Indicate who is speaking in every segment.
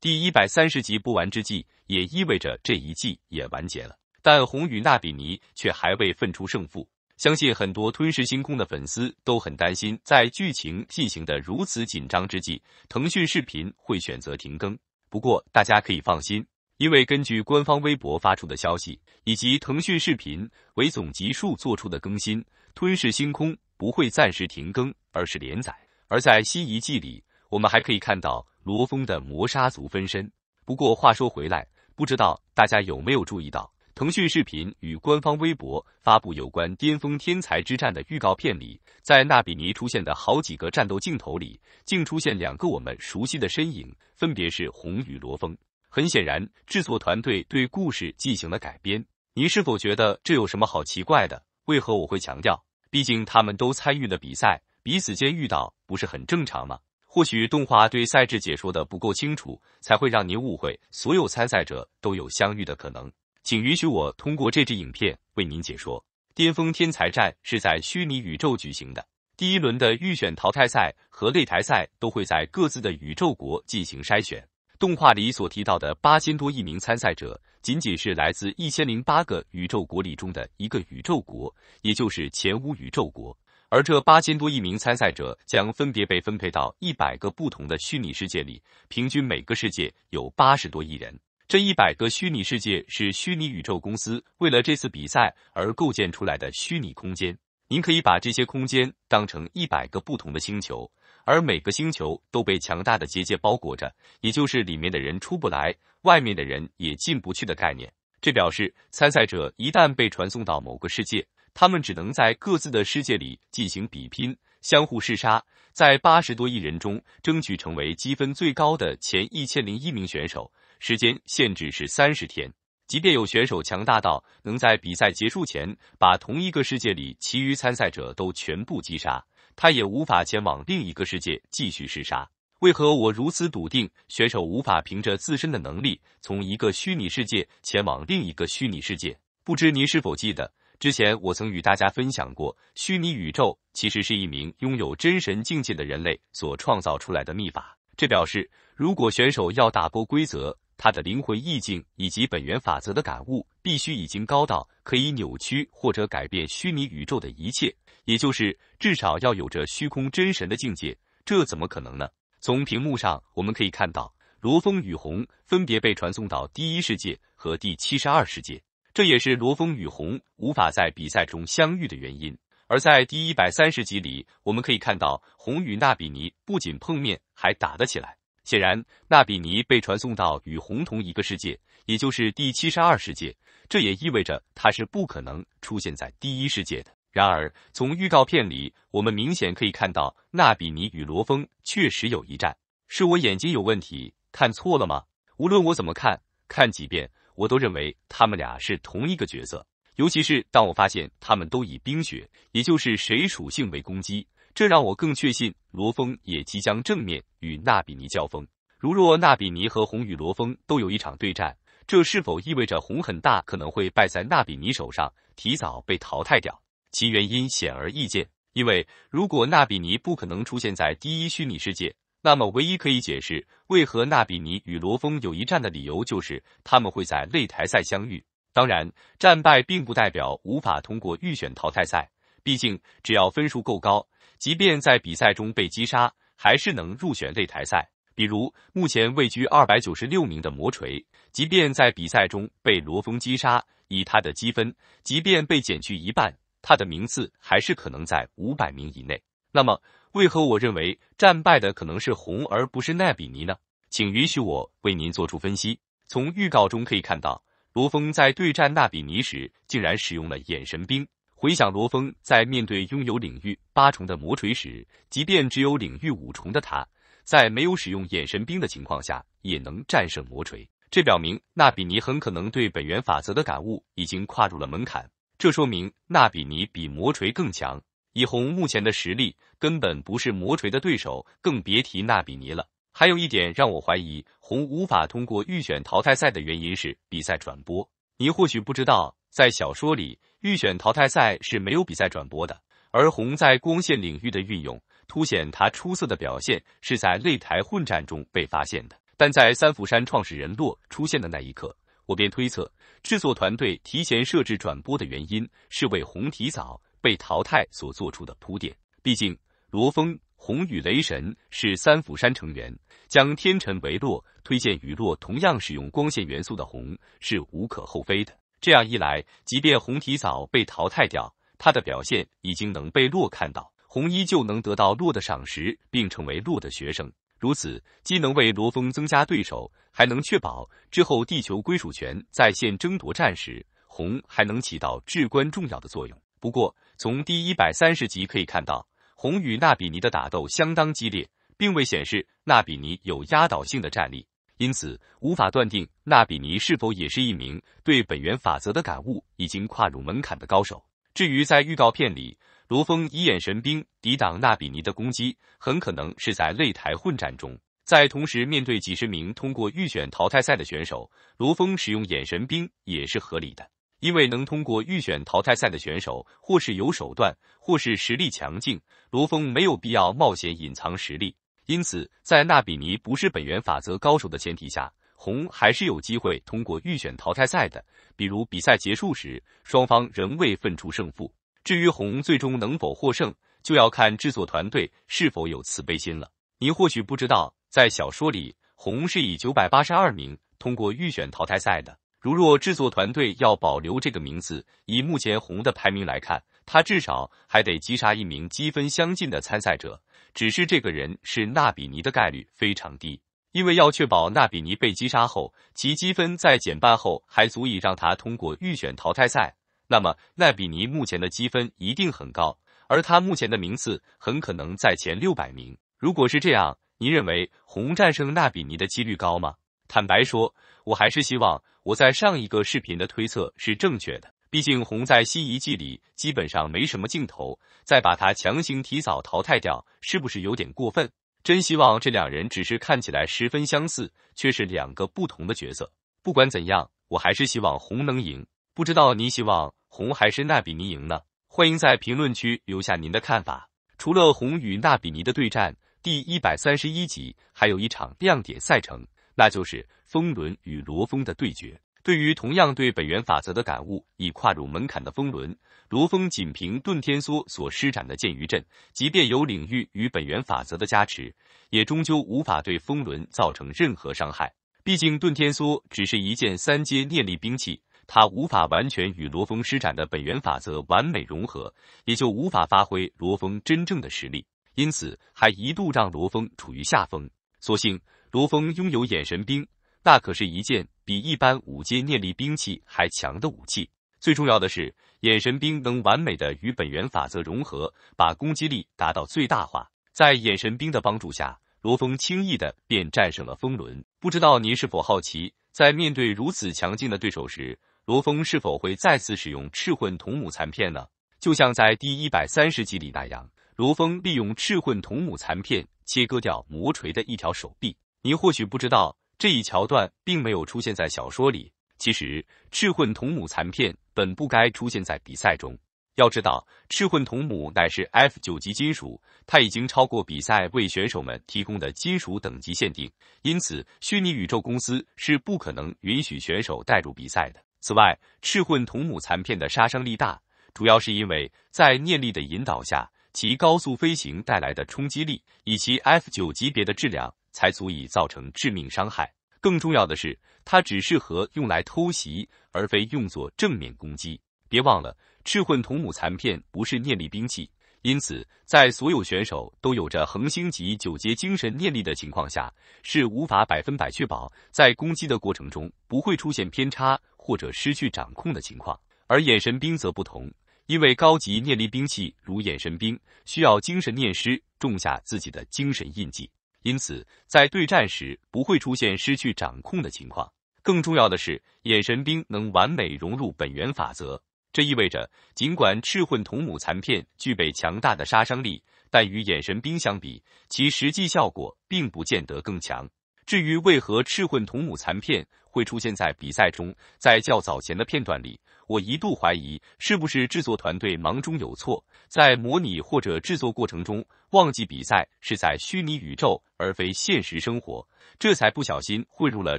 Speaker 1: 第一百三十集播完之际，也意味着这一季也完结了。但红与纳比尼却还未分出胜负，相信很多《吞噬星空》的粉丝都很担心，在剧情进行的如此紧张之际，腾讯视频会选择停更。不过大家可以放心，因为根据官方微博发出的消息以及腾讯视频为总集数做出的更新，《吞噬星空》不会暂时停更，而是连载。而在新一季里，我们还可以看到。罗峰的磨砂族分身。不过话说回来，不知道大家有没有注意到，腾讯视频与官方微博发布有关巅峰天才之战的预告片里，在纳比尼出现的好几个战斗镜头里，竟出现两个我们熟悉的身影，分别是红与罗峰。很显然，制作团队对故事进行了改编。您是否觉得这有什么好奇怪的？为何我会强调？毕竟他们都参与了比赛，彼此间遇到不是很正常吗？或许动画对赛制解说的不够清楚，才会让您误会所有参赛者都有相遇的可能。请允许我通过这支影片为您解说：巅峰天才战是在虚拟宇宙举行的，第一轮的预选淘汰赛和擂台赛都会在各自的宇宙国进行筛选。动画里所提到的八千多亿名参赛者，仅仅是来自一千零八个宇宙国里中的一个宇宙国，也就是前无宇宙国。而这八千多亿名参赛者将分别被分配到一百个不同的虚拟世界里，平均每个世界有八十多亿人。这一百个虚拟世界是虚拟宇宙公司为了这次比赛而构建出来的虚拟空间。您可以把这些空间当成一百个不同的星球，而每个星球都被强大的结界包裹着，也就是里面的人出不来，外面的人也进不去的概念。这表示参赛者一旦被传送到某个世界。他们只能在各自的世界里进行比拼，相互试杀，在八十多亿人中争取成为积分最高的前一千零一名选手。时间限制是三十天。即便有选手强大到能在比赛结束前把同一个世界里其余参赛者都全部击杀，他也无法前往另一个世界继续试杀。为何我如此笃定选手无法凭着自身的能力从一个虚拟世界前往另一个虚拟世界？不知您是否记得？之前我曾与大家分享过，虚拟宇宙其实是一名拥有真神境界的人类所创造出来的秘法。这表示，如果选手要打破规则，他的灵魂意境以及本源法则的感悟必须已经高到可以扭曲或者改变虚拟宇宙的一切，也就是至少要有着虚空真神的境界。这怎么可能呢？从屏幕上我们可以看到，罗峰与红分别被传送到第一世界和第七十二世界。这也是罗峰与红无法在比赛中相遇的原因。而在第一百三十集里，我们可以看到红与纳比尼不仅碰面，还打了起来。显然，纳比尼被传送到与红同一个世界，也就是第七十二世界，这也意味着他是不可能出现在第一世界的。然而，从预告片里，我们明显可以看到纳比尼与罗峰确实有一战。是我眼睛有问题，看错了吗？无论我怎么看，看几遍。我都认为他们俩是同一个角色，尤其是当我发现他们都以冰雪，也就是水属性为攻击，这让我更确信罗峰也即将正面与纳比尼交锋。如若纳比尼和红与罗峰都有一场对战，这是否意味着红很大可能会败在纳比尼手上，提早被淘汰掉？其原因显而易见，因为如果纳比尼不可能出现在第一虚拟世界。那么，唯一可以解释为何纳比尼与罗峰有一战的理由，就是他们会在擂台赛相遇。当然，战败并不代表无法通过预选淘汰赛，毕竟只要分数够高，即便在比赛中被击杀，还是能入选擂台赛。比如，目前位居二百九十六名的魔锤，即便在比赛中被罗峰击杀，以他的积分，即便被减去一半，他的名次还是可能在五百名以内。那么，为何我认为战败的可能是红而不是奈比尼呢？请允许我为您做出分析。从预告中可以看到，罗峰在对战纳比尼时竟然使用了眼神兵。回想罗峰在面对拥有领域八重的魔锤时，即便只有领域五重的他，在没有使用眼神兵的情况下也能战胜魔锤，这表明纳比尼很可能对本源法则的感悟已经跨入了门槛。这说明纳比尼比魔锤更强。以红目前的实力，根本不是魔锤的对手，更别提纳比尼了。还有一点让我怀疑，红无法通过预选淘汰赛的原因是比赛转播。您或许不知道，在小说里，预选淘汰赛是没有比赛转播的。而红在光线领域的运用，凸显他出色的表现，是在擂台混战中被发现的。但在三福山创始人洛出现的那一刻，我便推测，制作团队提前设置转播的原因是为红提早。被淘汰所做出的铺垫。毕竟，罗峰、红与雷神是三釜山成员，将天辰为洛推荐与洛，同样使用光线元素的红是无可厚非的。这样一来，即便红提早被淘汰掉，他的表现已经能被洛看到，红依旧能得到洛的赏识，并成为洛的学生。如此，既能为罗峰增加对手，还能确保之后地球归属权在线争夺战时，红还能起到至关重要的作用。不过，从第一百三十集可以看到，红与纳比尼的打斗相当激烈，并未显示纳比尼有压倒性的战力，因此无法断定纳比尼是否也是一名对本源法则的感悟已经跨入门槛的高手。至于在预告片里，罗峰以眼神兵抵挡纳比尼的攻击，很可能是在擂台混战中，在同时面对几十名通过预选淘汰赛的选手，罗峰使用眼神兵也是合理的。因为能通过预选淘汰赛的选手，或是有手段，或是实力强劲，罗峰没有必要冒险隐藏实力。因此，在纳比尼不是本源法则高手的前提下，红还是有机会通过预选淘汰赛的。比如比赛结束时，双方仍未分出胜负。至于红最终能否获胜，就要看制作团队是否有慈悲心了。你或许不知道，在小说里，红是以九百八十二名通过预选淘汰赛的。如若制作团队要保留这个名字，以目前红的排名来看，他至少还得击杀一名积分相近的参赛者。只是这个人是纳比尼的概率非常低，因为要确保纳比尼被击杀后，其积分在减半后还足以让他通过预选淘汰赛，那么纳比尼目前的积分一定很高，而他目前的名次很可能在前六百名。如果是这样，您认为红战胜纳比尼的几率高吗？坦白说，我还是希望我在上一个视频的推测是正确的。毕竟红在新一季里基本上没什么镜头，再把他强行提早淘汰掉，是不是有点过分？真希望这两人只是看起来十分相似，却是两个不同的角色。不管怎样，我还是希望红能赢。不知道您希望红还是纳比尼赢呢？欢迎在评论区留下您的看法。除了红与纳比尼的对战，第一百三十一集还有一场亮点赛程。那就是风轮与罗峰的对决。对于同样对本源法则的感悟已跨入门槛的风轮，罗峰仅凭遁天梭所施展的剑鱼阵，即便有领域与本源法则的加持，也终究无法对风轮造成任何伤害。毕竟遁天梭只是一件三阶念力兵器，它无法完全与罗峰施展的本源法则完美融合，也就无法发挥罗峰真正的实力。因此，还一度让罗峰处于下风。所幸。罗峰拥有眼神兵，那可是一件比一般五阶念力兵器还强的武器。最重要的是，眼神兵能完美的与本源法则融合，把攻击力达到最大化。在眼神兵的帮助下，罗峰轻易的便战胜了风轮。不知道您是否好奇，在面对如此强劲的对手时，罗峰是否会再次使用赤魂铜母残片呢？就像在第一百三十集里那样，罗峰利用赤魂铜母残片切割掉魔锤的一条手臂。你或许不知道，这一桥段并没有出现在小说里。其实，赤混铜母残片本不该出现在比赛中。要知道，赤混铜母乃是 F 九级金属，它已经超过比赛为选手们提供的金属等级限定，因此虚拟宇宙公司是不可能允许选手带入比赛的。此外，赤混铜母残片的杀伤力大，主要是因为在念力的引导下，其高速飞行带来的冲击力，以及 F 九级别的质量。才足以造成致命伤害。更重要的是，它只适合用来偷袭，而非用作正面攻击。别忘了，赤魂铜母残片不是念力兵器，因此在所有选手都有着恒星级九阶精神念力的情况下，是无法百分百确保在攻击的过程中不会出现偏差或者失去掌控的情况。而眼神兵则不同，因为高级念力兵器如眼神兵需要精神念师种下自己的精神印记。因此，在对战时不会出现失去掌控的情况。更重要的是，眼神兵能完美融入本源法则，这意味着，尽管赤混瞳母残片具备强大的杀伤力，但与眼神兵相比，其实际效果并不见得更强。至于为何赤混同母残片会出现在比赛中，在较早前的片段里，我一度怀疑是不是制作团队忙中有错，在模拟或者制作过程中忘记比赛是在虚拟宇宙而非现实生活，这才不小心混入了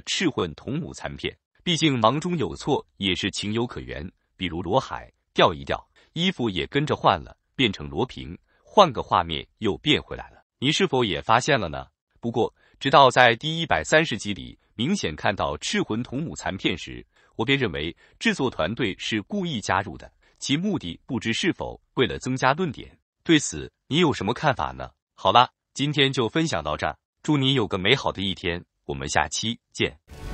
Speaker 1: 赤混同母残片。毕竟忙中有错也是情有可原。比如罗海掉一掉，衣服也跟着换了，变成罗平，换个画面又变回来了。您是否也发现了呢？不过。直到在第一百三十集里明显看到赤魂铜母残片时，我便认为制作团队是故意加入的，其目的不知是否为了增加论点。对此，你有什么看法呢？好了，今天就分享到这儿，祝你有个美好的一天，我们下期见。